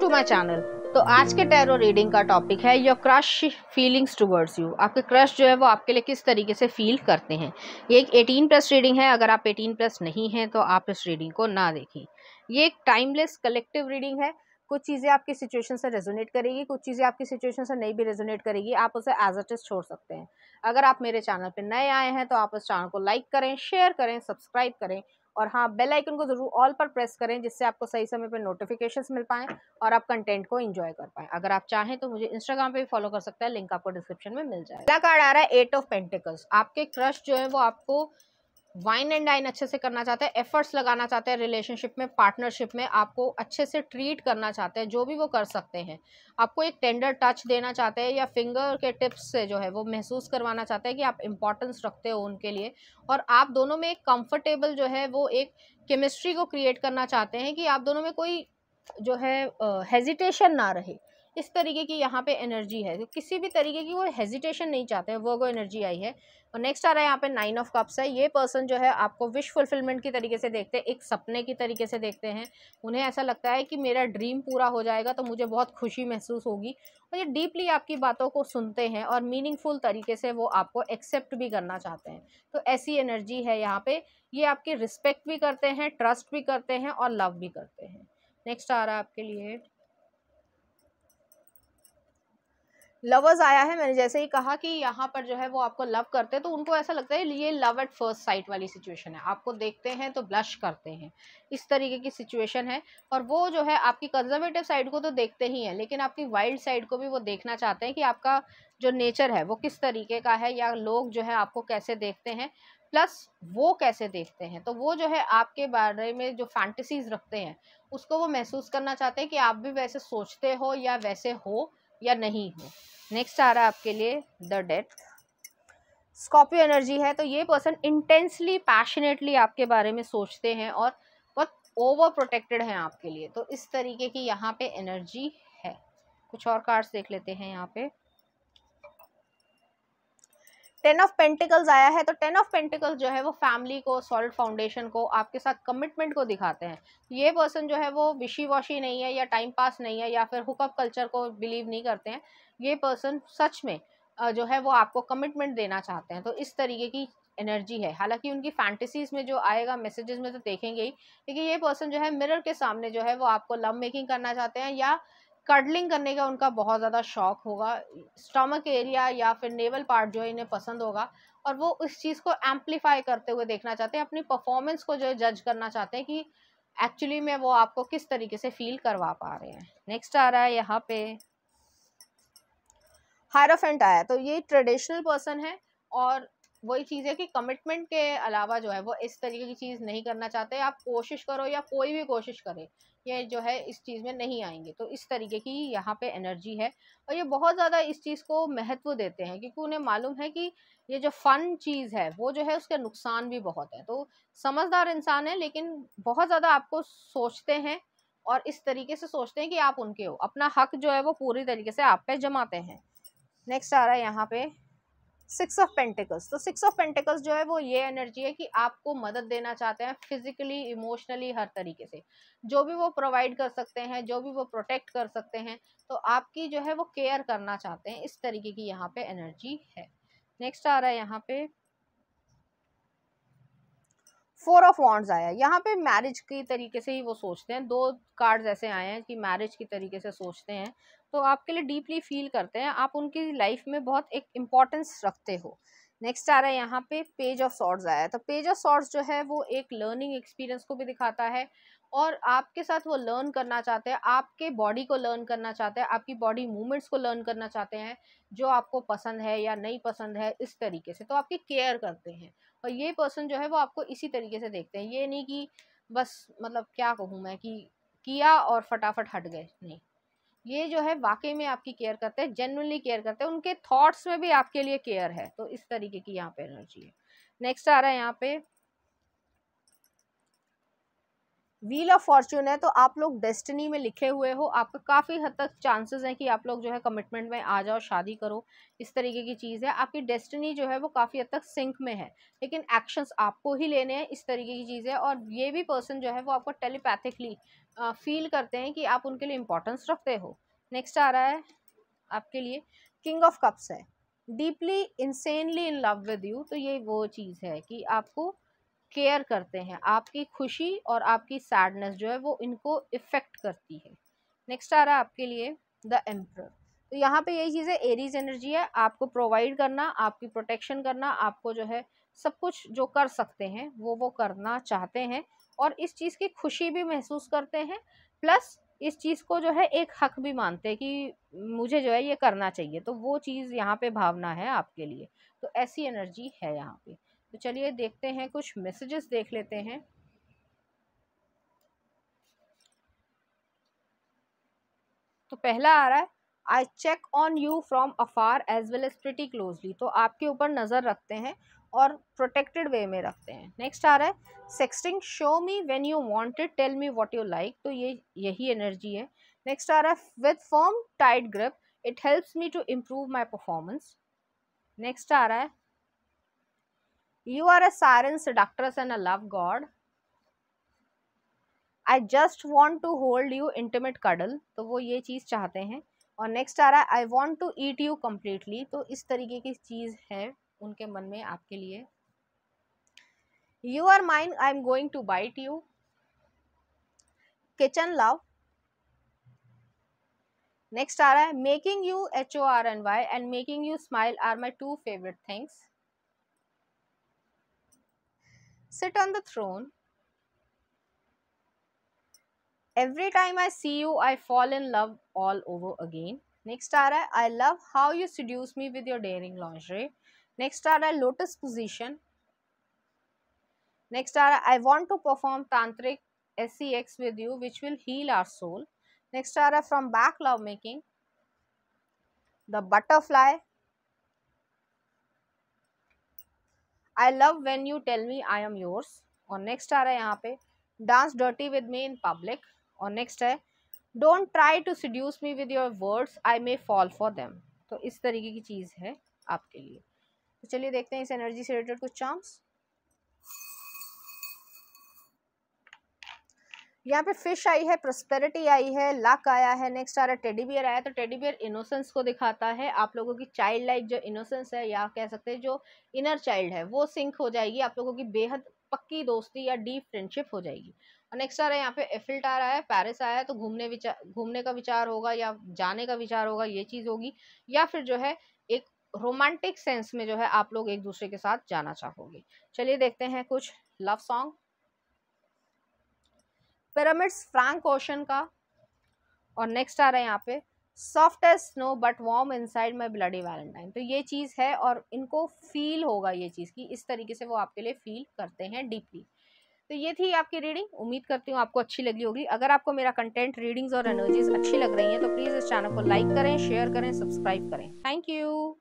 To my channel तो आज के टैरो रीडिंग का टॉपिक है your crush feelings towards you आपके क्रश जो है वो आपके लिए किस तरीके से फील करते हैं ये एक एटीन प्लस रीडिंग है अगर आप एटीन प्लस नहीं हैं तो आप इस रीडिंग को ना देखें ये एक टाइमलेस कलेक्टिव रीडिंग है कुछ चीज़ें आपकी सिचुएशन से रेजोनेट करेगी कुछ चीज़ें आपकी सिचुएशन से नहीं भी रेजोनेट करेगी आप उसे एज अ टेस्ट छोड़ सकते हैं अगर आप मेरे चैनल पर नए आए हैं तो आप उस चैनल को लाइक करें शेयर करें सब्सक्राइब करें और हाँ बेल आइकन को ज़रूर ऑल पर प्रेस करें जिससे आपको सही समय पर नोटिफिकेशन मिल पाएँ और आप कंटेंट को एंजॉय कर पाएँ अगर आप चाहें तो मुझे इंस्टाग्राम पर भी फॉलो कर सकता है लिंक आपको डिस्क्रिप्शन में मिल जाए पहला कार्ड आ रहा है एट ऑफ पेंटिकल्स आपके क्रश जो है वो आपको वाइन एंड डाइन अच्छे से करना चाहते हैं एफर्ट्स लगाना चाहते हैं रिलेशनशिप में पार्टनरशिप में आपको अच्छे से ट्रीट करना चाहते हैं जो भी वो कर सकते हैं आपको एक टेंडर टच देना चाहते हैं या फिंगर के टिप्स से जो है वो महसूस करवाना चाहते हैं कि आप इंपॉर्टेंस रखते हो उनके लिए और आप दोनों में एक कम्फर्टेबल जो है वो एक केमिस्ट्री को क्रिएट करना चाहते हैं कि आप दोनों में कोई जो है हेजिटेशन ना रहे इस तरीके की यहाँ पे एनर्जी है किसी भी तरीके की वो हेजिटेशन नहीं चाहते हैं वर्गो एनर्जी आई है और नेक्स्ट आ रहा है यहाँ पे नाइन ऑफ कप्स है ये पर्सन जो है आपको विश फुलफिलमेंट की तरीके से देखते हैं एक सपने की तरीके से देखते हैं उन्हें ऐसा लगता है कि मेरा ड्रीम पूरा हो जाएगा तो मुझे बहुत खुशी महसूस होगी और ये डीपली आपकी बातों को सुनते हैं और मीनिंगफुल तरीके से वो आपको एक्सेप्ट भी करना चाहते हैं तो ऐसी एनर्जी है यहाँ पर ये आपकी रिस्पेक्ट भी करते हैं ट्रस्ट भी करते हैं और लव भी करते हैं नेक्स्ट आ रहा है आपके लिए लवर्स आया है मैंने जैसे ही कहा कि यहाँ पर जो है वो आपको लव करते हैं तो उनको ऐसा लगता है ये लव एट फर्स्ट साइट वाली सिचुएशन है आपको देखते हैं तो ब्लश करते हैं इस तरीके की सिचुएशन है और वो जो है आपकी कंजर्वेटिव साइड को तो देखते ही हैं लेकिन आपकी वाइल्ड साइड को भी वो देखना चाहते हैं कि आपका जो नेचर है वो किस तरीके का है या लोग जो है आपको कैसे देखते हैं प्लस वो कैसे देखते हैं तो वो जो है आपके बारे में जो फैंटसीज रखते हैं उसको वो महसूस करना चाहते हैं कि आप भी वैसे सोचते हो या वैसे हो या नहीं हो नेक्स्ट आ रहा है आपके लिए द डेथ स्कॉर्पियो एनर्जी है तो ये पर्सन इंटेंसली पैशनेटली आपके बारे में सोचते हैं और बहुत ओवर प्रोटेक्टेड हैं आपके लिए तो इस तरीके की यहाँ पे एनर्जी है कुछ और कार्ड्स देख लेते हैं यहाँ पे टेन ऑफ पेंटिकल्स आया है तो टेन ऑफ पेंटिकल्स जो है वो फैमिली को सॉलिड फाउंडेशन को आपके साथ कमिटमेंट को दिखाते हैं ये पर्सन जो है वो विशी वॉशी नहीं है या टाइम पास नहीं है या फिर हुकअप कल्चर को बिलीव नहीं करते हैं ये पर्सन सच में जो है वो आपको कमिटमेंट देना चाहते हैं तो इस तरीके की एनर्जी है हालांकि उनकी फैंटेसीज में जो आएगा मैसेजेस में तो देखेंगे ही क्योंकि ये पर्सन जो है मिरर के सामने जो है वो आपको लव मेकिंग करना चाहते हैं या कडलिंग करने का उनका बहुत ज़्यादा शौक होगा स्टमक एरिया या फिर नेवल पार्ट जो है इन्हें पसंद होगा और वो इस चीज़ को एम्पलीफाई करते हुए देखना चाहते हैं अपनी परफॉर्मेंस को जो है जज करना चाहते हैं कि एक्चुअली में वो आपको किस तरीके से फील करवा पा रहे हैं नेक्स्ट आ रहा है यहाँ पे हायरोफेंट आया तो ये ट्रेडिशनल पर्सन है और वही चीज़ है कि कमिटमेंट के अलावा जो है वो इस तरीके की चीज़ नहीं करना चाहते आप कोशिश करो या कोई भी कोशिश करे ये जो है इस चीज़ में नहीं आएंगे तो इस तरीके की यहाँ पे एनर्जी है और ये बहुत ज़्यादा इस चीज़ को महत्व देते हैं क्योंकि उन्हें मालूम है कि ये जो फ़न चीज़ है वो जो है उसके नुकसान भी बहुत है तो समझदार इंसान है लेकिन बहुत ज़्यादा आपको सोचते हैं और इस तरीके से सोचते हैं कि आप उनके हो अपना हक जो है वो पूरी तरीके से आप पे जमाते हैं नेक्स्ट आ रहा है यहाँ पे सिक्स ऑफ पेंटिकल्स तो सिक्स ऑफ पेंटिकल्स जो है वो ये एनर्जी है कि आपको मदद देना चाहते हैं फिजिकली इमोशनली हर तरीके से जो भी वो प्रोवाइड कर सकते हैं जो भी वो प्रोटेक्ट कर सकते हैं तो आपकी जो है वो केयर करना चाहते हैं इस तरीके की यहाँ पे एनर्जी है नेक्स्ट आ रहा है यहाँ पे फोर ऑफ वॉन्ड्स आया यहाँ पे मैरिज की तरीके से ही वो सोचते हैं दो कार्ड्स ऐसे आए हैं कि मैरिज की तरीके से सोचते हैं तो आपके लिए डीपली फील करते हैं आप उनकी लाइफ में बहुत एक इम्पॉर्टेंस रखते हो नेक्स्ट आ रहा है यहाँ पे पेज ऑफ सॉर्ट्स आया है तो पेज ऑफ सॉर्ट्स जो है वो एक लर्निंग एक्सपीरियंस को भी दिखाता है और आपके साथ वो लर्न करना चाहते हैं आपके बॉडी को लर्न करना चाहते हैं आपकी बॉडी मूवमेंट्स को लर्न करना चाहते हैं जो आपको पसंद है या नहीं पसंद है इस तरीके से तो आपकी केयर करते हैं और ये पर्सन जो है वो आपको इसी तरीके से देखते हैं ये नहीं कि बस मतलब क्या कहूँ मैं कि किया और फटाफट हट गए नहीं ये जो है वाकई में आपकी केयर करते हैं जेनवनली केयर करते हैं उनके थॉट्स में भी आपके लिए केयर है तो इस तरीके की यहाँ पे एनर्जी है नेक्स्ट आ रहा है यहाँ पे व्हील ऑफ फॉर्च्यून है तो आप लोग डेस्टिनी में लिखे हुए हो आपका काफ़ी हद तक चांसेस हैं कि आप लोग जो है कमिटमेंट में आ जाओ शादी करो इस तरीके की चीज़ है आपकी डेस्टिनी जो है वो काफ़ी हद तक सिंक में है लेकिन एक्शंस आपको ही लेने हैं इस तरीके की चीज़ है और ये भी पर्सन जो है वो आपको टेलीपैथिकली फील करते हैं कि आप उनके लिए इंपॉर्टेंस रखते हो नेक्स्ट आ रहा है आपके लिए किंग ऑफ कप्स है deeply insanely in love with you तो ये वो चीज़ है कि आपको केयर करते हैं आपकी खुशी और आपकी सैडनेस जो है वो इनको इफ़ेक्ट करती है नेक्स्ट आ रहा है आपके लिए द एम्प्रर तो यहाँ पे यही चीज़ है एरीज एनर्जी है आपको प्रोवाइड करना आपकी प्रोटेक्शन करना आपको जो है सब कुछ जो कर सकते हैं वो वो करना चाहते हैं और इस चीज़ की खुशी भी महसूस करते हैं प्लस इस चीज़ को जो है एक हक भी मानते हैं कि मुझे जो है ये करना चाहिए तो वो चीज़ यहाँ पे भावना है आपके लिए तो ऐसी एनर्जी है यहाँ पे तो चलिए देखते हैं कुछ मैसेजेस देख लेते हैं तो पहला आ रहा है I check on you from afar as well as pretty closely तो आपके ऊपर नज़र रखते हैं और प्रोटेक्टेड वे में रखते हैं नेक्स्ट आ रहा है sexting show me when you wanted tell me what you like तो ये यही एनर्जी है नेक्स्ट आ रहा है with form tight grip it helps me to improve my performance next आ रहा है You are a siren seductress and a love god. I just want to hold you intimate cuddle तो वो ये चीज़ चाहते हैं और नेक्स्ट आ रहा है I want to eat you completely तो इस तरीके की चीज़ है उनके मन में आपके लिए you are mind I am going to bite you kitchen love next आ रहा है making you H O R N Y and making you smile are my two favourite things sit on the throne. Every time I see you, I fall in love all over again. Next are I, love how you seduce me with your daring lingerie. Next are I, lotus position. Next are I, want to perform tantric sex with you, which will heal our soul. Next are from back love making. The butterfly, I love when you tell me I am yours और next आ रहा है यहाँ पे dance dirty with me in public और next है don't try to seduce me with your words I may fall for them तो इस तरीके की चीज़ है आपके लिए तो चलिए देखते हैं इस एनर्जी से रिलेटेड कुछ चांस यहाँ पे फिश आई है प्रोस्पेरिटी आई है लक आया है नेक्स्ट आ रहा है टेडी बियर आया तो टेडी बियर इनोसेंस को दिखाता है आप लोगों की चाइल्ड लाइक जो इनोसेंस है या कह सकते हैं जो इनर चाइल्ड है वो सिंक हो जाएगी आप लोगों की बेहद पक्की दोस्ती या डीप फ्रेंडशिप हो जाएगी और नेक्स्ट आ रहा है यहाँ पे एफिल्ट आ रहा है पैरिस आया है तो घूमने विचार घूमने का विचार होगा या जाने का विचार होगा ये चीज़ होगी या फिर जो है एक रोमांटिक सेंस में जो है आप लोग एक दूसरे के साथ जाना चाहोगे चलिए देखते हैं कुछ love song pyramids Frank Ocean का और नेक्स्ट आ रहा है यहाँ पे soft as snow but warm inside my bloody valentine तो ये चीज़ है और इनको फील होगा ये चीज़ की इस तरीके से वो आपके लिए फील करते हैं डीपली तो ये थी आपकी रीडिंग उम्मीद करती हूँ आपको अच्छी लगी होगी अगर आपको मेरा कंटेंट रीडिंग्स और एनर्जीज अच्छी लग रही हैं तो प्लीज़ इस चैनल को लाइक करें शेयर करें सब्सक्राइब करें थैंक यू